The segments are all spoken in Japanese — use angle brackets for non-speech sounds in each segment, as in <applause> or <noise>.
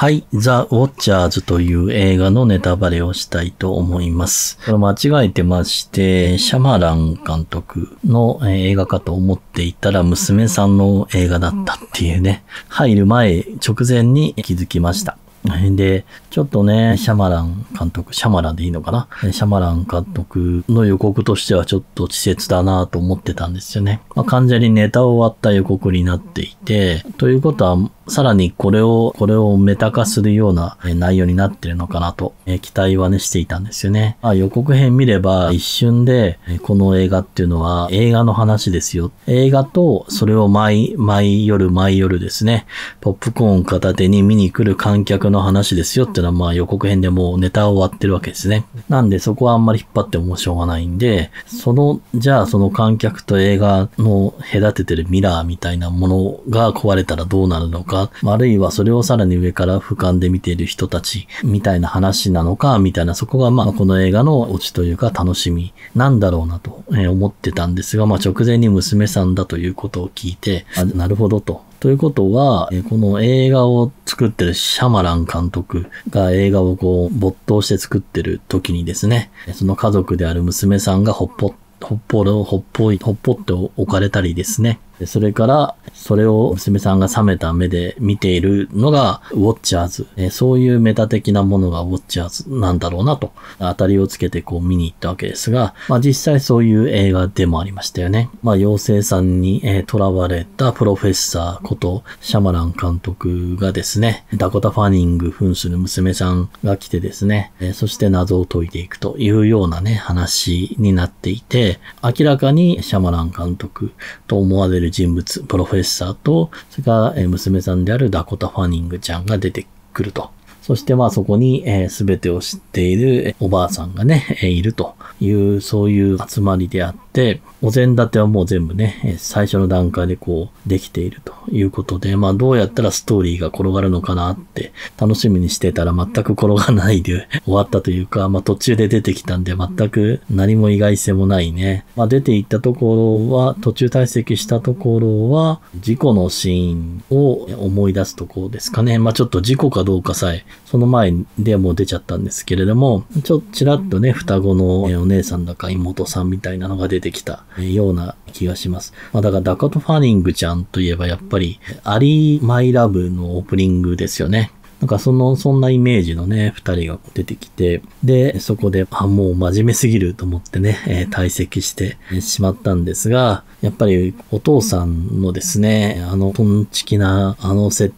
はい、ザ・ウォッチャーズという映画のネタバレをしたいと思います。これ間違えてまして、シャマラン監督の映画かと思っていたら娘さんの映画だったっていうね、入る前直前に気づきました。で、ちょっとね、シャマラン監督、シャマランでいいのかなシャマラン監督の予告としてはちょっと稚拙だなと思ってたんですよね。まあ、完全にネタを割った予告になっていて、ということは、さらにこれを、これをメタ化するような内容になってるのかなと、え期待はね、していたんですよね。まあ、予告編見れば、一瞬で、この映画っていうのは映画の話ですよ。映画と、それを毎、毎夜毎夜ですね、ポップコーン片手に見に来る観客の話ですよっていうのは、まあ予告編でもうネタを割ってるわけですね。なんでそこはあんまり引っ張ってもしょうがないんで、その、じゃあその観客と映画の隔ててるミラーみたいなものが壊れたらどうなるのかか、あるいはそれをさらに上から俯瞰で見ている人たち、みたいな話なのか、みたいな、そこがまあこの映画のオチというか楽しみなんだろうなと思ってたんですが、まあ直前に娘さんだということを聞いて、あなるほどと。ということは、この映画を作ってるシャマラン監督が映画をこう没頭して作ってる時にですね、その家族である娘さんがほっぽ、ほっぽろ、ほっぽい、ほっぽって置かれたりですね。それから、それを娘さんが冷めた目で見ているのが、ウォッチャーズ。えそういうメタ的なものがウォッチャーズなんだろうなと、当たりをつけてこう見に行ったわけですが、まあ実際そういう映画でもありましたよね。まあ妖精さんに、え囚われたプロフェッサーこと、シャマラン監督がですね、ダコタ・ファニング扮する娘さんが来てですね、えそして謎を解いていくというようなね、話になっていて、明らかにシャマラン監督と思われるる人物、プロフェッサーと、それから娘さんであるダコタ・ファニングちゃんが出てくると。そしてまあそこに、えー、全てを知っているおばあさんがね、いるという、そういう集まりであっ、お膳立てはもう全部ね、最初の段階でこう、できているということで、まあどうやったらストーリーが転がるのかなって、楽しみにしてたら全く転がないで <laughs> 終わったというか、まあ途中で出てきたんで全く何も意外性もないね。まあ出て行ったところは、途中退席したところは、事故のシーンを思い出すところですかね。まあちょっと事故かどうかさえ、その前でもう出ちゃったんですけれども、ちょっとちらっとね、双子のお姉さんだか妹さんみたいなのが出ててきたような気がします。まあ、だからダカト・ファニングちゃんといえばやっぱり、アリー・マイ・ラブのオープニングですよね。なんかその、そんなイメージのね、二人が出てきて、で、そこで、あ、もう真面目すぎると思ってね、えー、退席してしまったんですが、やっぱりお父さんのですね、あの、トンチキな、あの設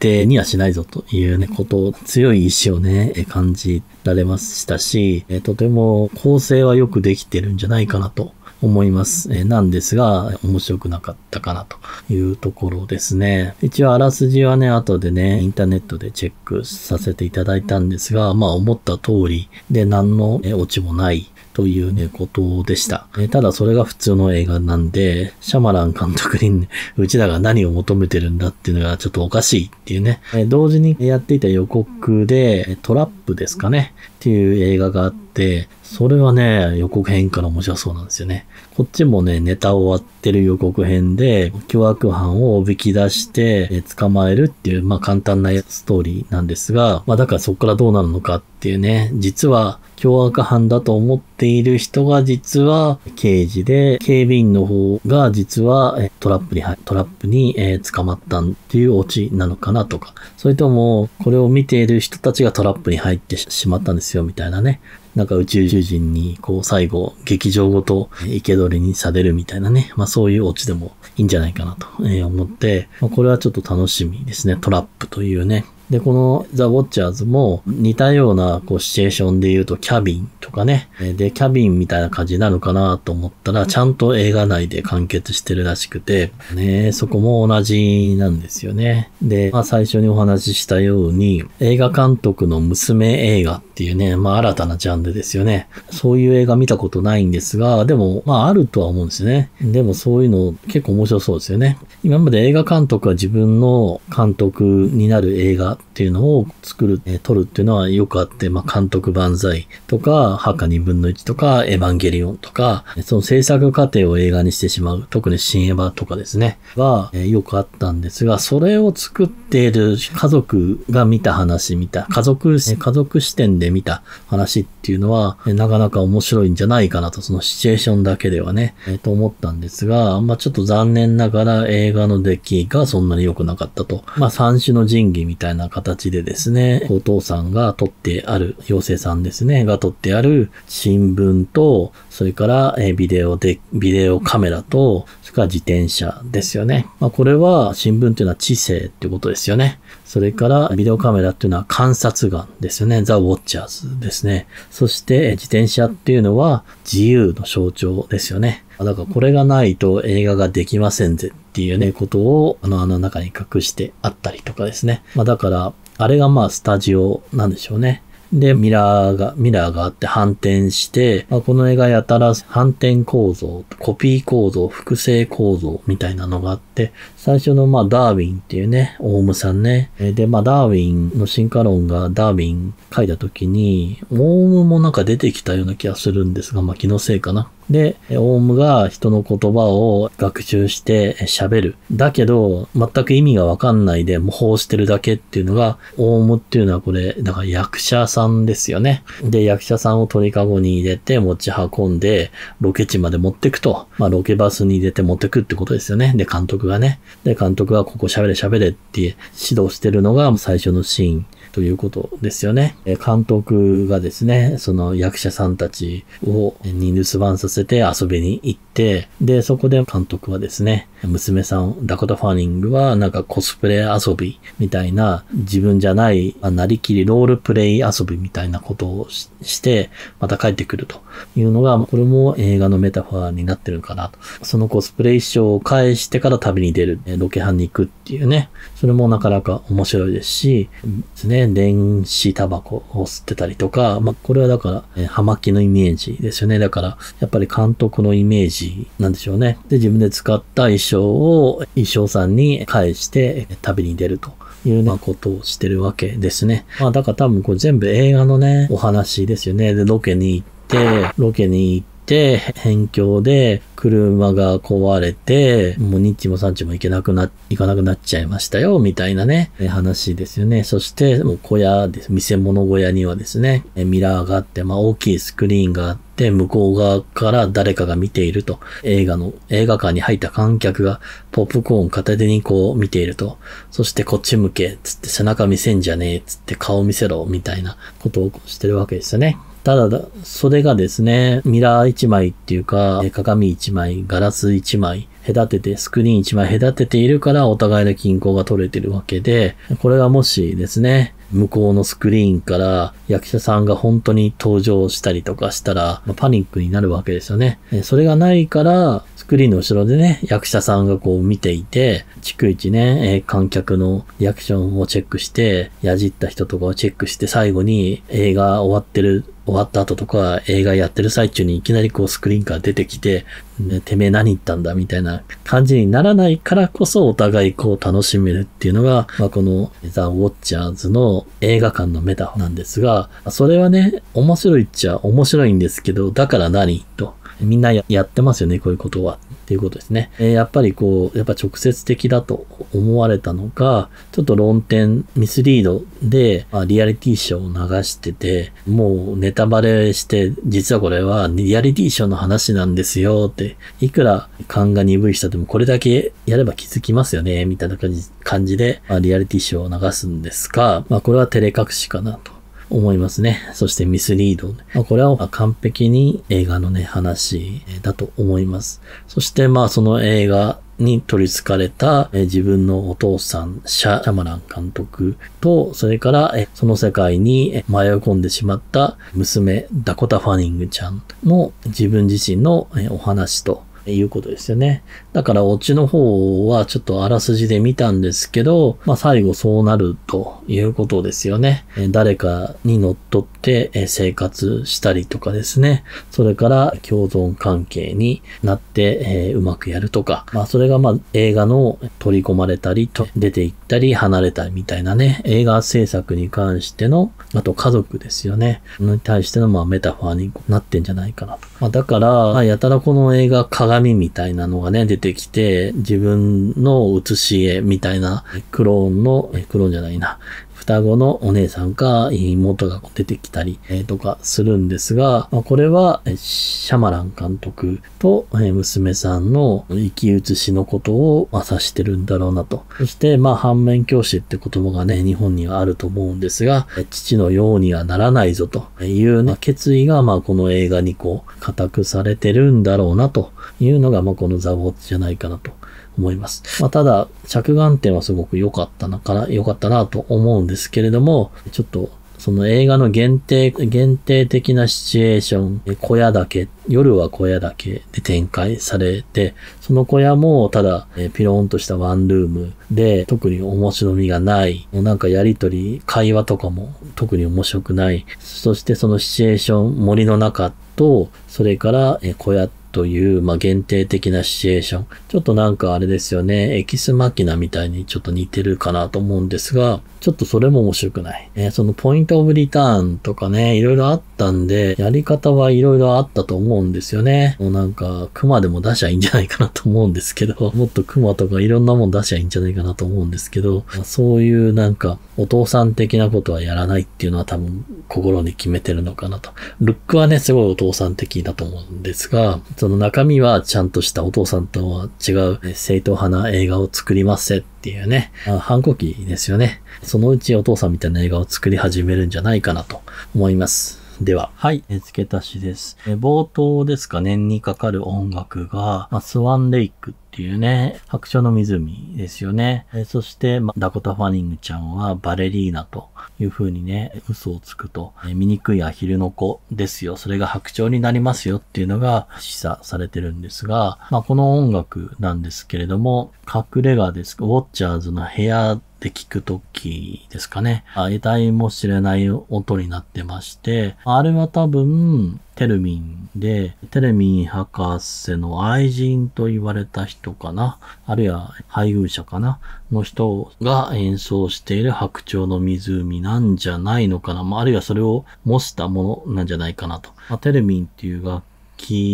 定にはしないぞというね、ことを、強い意志をね、感じられましたし、とても構成はよくできてるんじゃないかなと。思います。えなんですが、面白くなかったかなというところですね。一応あらすじはね、後でね、インターネットでチェックさせていただいたんですが、まあ思った通りで何のオチもないというね、ことでした。ただそれが普通の映画なんで、シャマラン監督に、ね、<laughs> うちらが何を求めてるんだっていうのがちょっとおかしいっていうね。同時にやっていた予告で、トラップですかね。っていう映画があって、それはね、予告編から面白そうなんですよね。こっちもね、ネタ終わってる予告編で、凶悪犯をおびき出して、捕まえるっていう、まあ簡単なストーリーなんですが、まあだからそこからどうなるのかっていうね、実は凶悪犯だと思っている人が実は刑事で、警備員の方が実はトラップに、トラップに捕まったっていうオチなのかなとか、それともこれを見ている人たちがトラップに入ってしまったんですよですよ、みたいなね。なんか宇宙人に、こう、最後、劇場ごと、生け捕りにされるみたいなね。まあ、そういうオチでもいいんじゃないかなと思って、まあ、これはちょっと楽しみですね。トラップというね、で、このザ・ウォッチャーズも似たようなこうシチュエーションで言うとキャビンとかね。で、キャビンみたいな感じになるかなと思ったら、ちゃんと映画内で完結してるらしくて、ね、そこも同じなんですよね。で、まあ最初にお話ししたように、映画監督の娘映画っていうね、まあ新たなジャンルですよね。そういう映画見たことないんですが、でも、まああるとは思うんですよね。でもそういうの結構面白そうですよね。今まで映画監督は自分の監督になる映画っていうのを作る、え撮るっていうのはよくあって、まあ、監督万歳とか、墓2分の1とか、エヴァンゲリオンとか、その制作過程を映画にしてしまう、特に新エヴァとかですね、は、えよくあったんですが、それを作っている家族が見た話、見た、家族、家族視点で見た話ってっていうのは、なかなか面白いんじゃないかなと、そのシチュエーションだけではね、えー、と思ったんですが、まあちょっと残念ながら映画の出来がそんなに良くなかったと。まあ三種の神器みたいな形でですね、お父さんが撮ってある、妖精さんですね、が撮ってある新聞と、それからビデオで、ビデオカメラと、それから自転車ですよね。まあこれは新聞っていうのは知性ってことですよね。それからビデオカメラっていうのは観察眼ですよね。ザ・ウォッチャーズですね。そして自転車っていうのは自由の象徴ですよね。だからこれがないと映画ができませんぜっていうね、ことをあのあの中に隠してあったりとかですね。まあだから、あれがまあスタジオなんでしょうね。で、ミラーが、ミラーがあって反転して、まあ、この絵がやたら反転構造、コピー構造、複製構造みたいなのがあって、最初のまあダーウィンっていうね、オウムさんね。で、まあダーウィンの進化論がダーウィン書いた時に、オウムもなんか出てきたような気がするんですが、まあ気のせいかな。で、オウムが人の言葉を学習して喋る。だけど、全く意味がわかんないで模倣してるだけっていうのが、オウムっていうのはこれ、だから役者さんですよね。で、役者さんを鳥かごに入れて持ち運んで、ロケ地まで持ってくと。まあ、ロケバスに入れて持ってくってことですよね。で、監督がね。で、監督がここ喋れ喋れって指導してるのが最初のシーン。ということですよね。監督がですね、その役者さんたちを、に留守番させせて遊びに行って、で、そこで監督はですね、娘さん、ダコタ・ファーニングはなんかコスプレ遊びみたいな、自分じゃない、なりきりロールプレイ遊びみたいなことをして、また帰ってくるというのが、これも映画のメタファーになってるのかなと。そのコスプレ衣装を返してから旅に出る、ロケハンに行くっていうね、それもなかなか面白いですし、ですね、電子タバコを吸ってたりとか、まあ、これはだから、葉巻のイメージですよね。だから、やっぱりり監督のイメージなんでしょうね。で、自分で使った衣装を衣装さんに返して旅に出ると。いうようなことをしてるわけですね。まあだから多分これ全部映画のね、お話ですよね。で、ロケに行って、ロケに行って、て、辺境で車が壊れて、もうニッもサンも行けなくな、行かなくなっちゃいましたよ、みたいなね、話ですよね。そして、もう小屋です。見せ物小屋にはですね、ミラーがあって、まあ大きいスクリーンがあって、向こう側から誰かが見ていると。映画の、映画館に入った観客がポップコーン片手にこう見ていると。そしてこっち向け、つって背中見せんじゃねえ、つって顔見せろ、みたいなことをしてるわけですよね。ただ、それがですね、ミラー1枚っていうか、鏡1枚、ガラス1枚、隔てて、スクリーン1枚隔てているから、お互いの均衡が取れてるわけで、これがもしですね、向こうのスクリーンから役者さんが本当に登場したりとかしたら、まあ、パニックになるわけですよね。それがないから、スクリーンの後ろでね、役者さんがこう見ていて、逐一ね、え観客のリアクションをチェックして、やじった人とかをチェックして、最後に映画終わってる終わった後とか映画やってる最中にいきなりこうスクリーンから出てきて、ね、てめえ何言ったんだみたいな感じにならないからこそお互いこう楽しめるっていうのが、まあ、このザ・ウォッチャーズの映画館のメタなんですが、それはね、面白いっちゃ面白いんですけど、だから何と。みんなやってますよね、こういうことは。っていうことですね。えやっぱりこう、やっぱ直接的だと思われたのか、ちょっと論点、ミスリードで、まあ、リアリティショーを流してて、もうネタバレして、実はこれはリアリティショーの話なんですよって、いくら勘が鈍い人でもこれだけやれば気づきますよね、みたいな感じで、まあ、リアリティショーを流すんですが、まあこれは照れ隠しかなと。思いますね。そしてミスリード。まこれは完璧に映画のね、話だと思います。そしてまあその映画に取り憑かれた、え自分のお父さん、シャ・シャマラン監督と、それから、えその世界に迷い込んでしまった娘、ダコタ・ファニングちゃんの自分自身の、えお話と、いうことですよね。だからオチの方はちょっとあらすじで見たんですけど、まあ最後そうなるということですよね。誰かに乗っ取って生活したりとかですね。それから共存関係になって、えうまくやるとか。まあそれがまあ映画の取り込まれたりと、出ていったり離れたりみたいなね。映画制作に関しての、あと家族ですよね。に対してのまあメタファーになってんじゃないかなと。まあだから、やたらこの映画鏡みたいなのがね、出てきて、自分の写し絵みたいな、クローンの、クローンじゃないな、双子のお姉さんか妹が出てきたりとかするんですが、これはシャマラン監督と娘さんの生き写しのことを指してるんだろうなと。そして、まあ、反面教師って言葉がね、日本にはあると思うんですが、父のようにはならないぞという、決意が、まあ、この映画にこう、固くされてるんだろうなというのが、まあ、このザボじゃないかなと。思います。まあ、ただ、着眼点はすごく良かったな、から、良かったなと思うんですけれども、ちょっと、その映画の限定、限定的なシチュエーション、小屋だけ、夜は小屋だけで展開されて、その小屋もただ、えピローンとしたワンルームで、特に面白みがない、もうなんかやりとり、会話とかも特に面白くない、そしてそのシチュエーション、森の中と、それから、え小屋って、という、まあ、限定的なシチュエーション。ちょっとなんかあれですよね、エキスマキナみたいにちょっと似てるかなと思うんですが、ちょっとそれも面白くない。えー、そのポイントオブリターンとかね、いろいろあったんで、やり方はいろいろあったと思うんですよね。もうなんか、熊でも出しゃいいんじゃないかなと思うんですけど、<laughs> もっと熊とかいろんなもん出しゃいいんじゃないかなと思うんですけど、そういうなんか、お父さん的なことはやらないっていうのは多分心に決めてるのかなと。ルックはね、すごいお父さん的だと思うんですが、その中身はちゃんとしたお父さんとは違う正統派な映画を作りますっていうね、反抗期ですよね。そのうちお父さんみたいな映画を作り始めるんじゃないかなと思います。では。はい、付け足しです。え冒頭ですかね、にかかる音楽が、まあ、スワンレイクっていうね、白鳥の湖ですよね。えそして、まあ、ダコタ・ファニングちゃんはバレリーナという風にね、嘘をつくと、え醜いアヒルの子ですよ。それが白鳥になりますよっていうのが示唆されてるんですが、まあ、この音楽なんですけれども、隠れ家です。ウォッチャーズの部屋って聞くときですかね。得体も知れない音になってまして、あれは多分、テルミンで、テルミン博士の愛人と言われた人かな、あるいは配偶者かな、の人が演奏している白鳥の湖なんじゃないのかな、まあ、あるいはそれを模したものなんじゃないかなと。まあ、テルミンっていう楽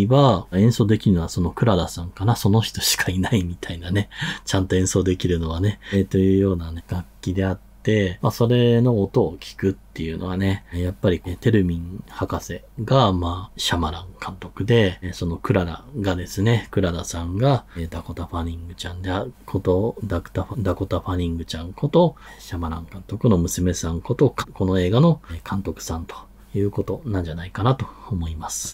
は演奏できるのはその倉田さんかな、その人しかいないみたいなね、<laughs> ちゃんと演奏できるのはね、えー、というようなね、楽器であって、まあ、それの音を聞くっていうのはね、やっぱり、ね、テルミン博士が、まあ、シャマラン監督で、そのクララがですね、クララさんが、ダコタ・ファニングちゃんで、こと、ダクタ、ダコタ・ファニングちゃんこと、シャマラン監督の娘さんこと、この映画の監督さんということなんじゃないかなと思います。